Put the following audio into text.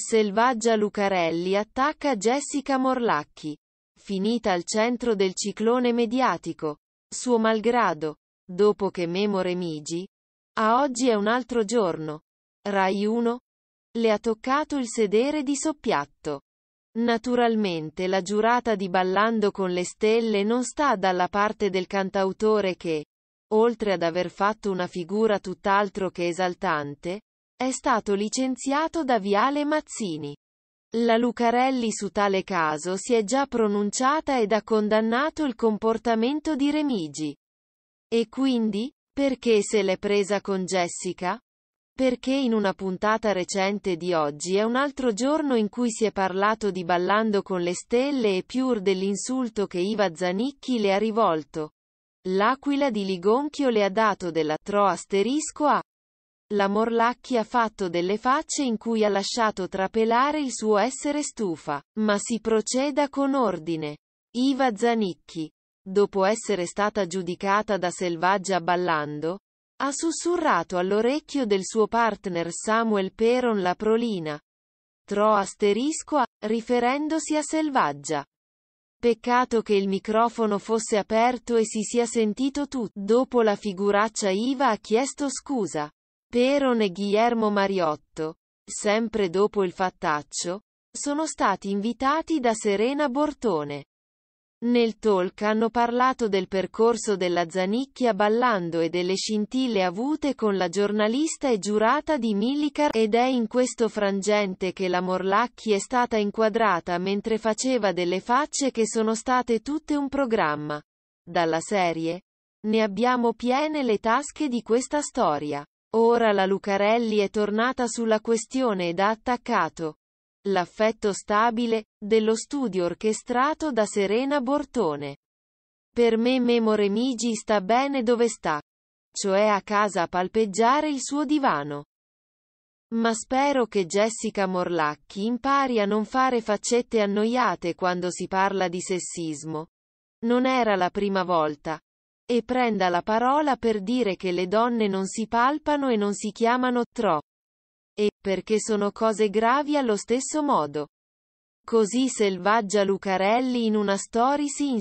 Selvaggia Lucarelli attacca Jessica Morlacchi. Finita al centro del ciclone mediatico. Suo malgrado. Dopo che Memo Remigi. A oggi è un altro giorno. Rai 1. Le ha toccato il sedere di soppiatto. Naturalmente la giurata di Ballando con le stelle non sta dalla parte del cantautore che, oltre ad aver fatto una figura tutt'altro che esaltante, è stato licenziato da Viale Mazzini. La Lucarelli su tale caso si è già pronunciata ed ha condannato il comportamento di Remigi. E quindi? Perché se l'è presa con Jessica? Perché in una puntata recente di oggi è un altro giorno in cui si è parlato di Ballando con le stelle e pur dell'insulto che Iva Zanicchi le ha rivolto. L'aquila di Ligonchio le ha dato della tro asterisco a la Morlacchi ha fatto delle facce in cui ha lasciato trapelare il suo essere stufa, ma si proceda con ordine. Iva Zanicchi, dopo essere stata giudicata da Selvaggia ballando, ha sussurrato all'orecchio del suo partner Samuel Peron la prolina. Tro asterisco a, riferendosi a Selvaggia. Peccato che il microfono fosse aperto e si sia sentito tutto. Dopo la figuraccia Iva ha chiesto scusa. Peron e Guillermo Mariotto, sempre dopo il fattaccio, sono stati invitati da Serena Bortone. Nel talk hanno parlato del percorso della Zanicchia ballando e delle scintille avute con la giornalista e giurata di Millicar ed è in questo frangente che la Morlacchi è stata inquadrata mentre faceva delle facce che sono state tutte un programma. Dalla serie. Ne abbiamo piene le tasche di questa storia. Ora la Lucarelli è tornata sulla questione ed ha attaccato l'affetto stabile dello studio orchestrato da Serena Bortone. Per me Memo Remigi sta bene dove sta, cioè a casa a palpeggiare il suo divano. Ma spero che Jessica Morlacchi impari a non fare faccette annoiate quando si parla di sessismo. Non era la prima volta e prenda la parola per dire che le donne non si palpano e non si chiamano tro. E, perché sono cose gravi allo stesso modo. Così selvaggia Lucarelli in una story si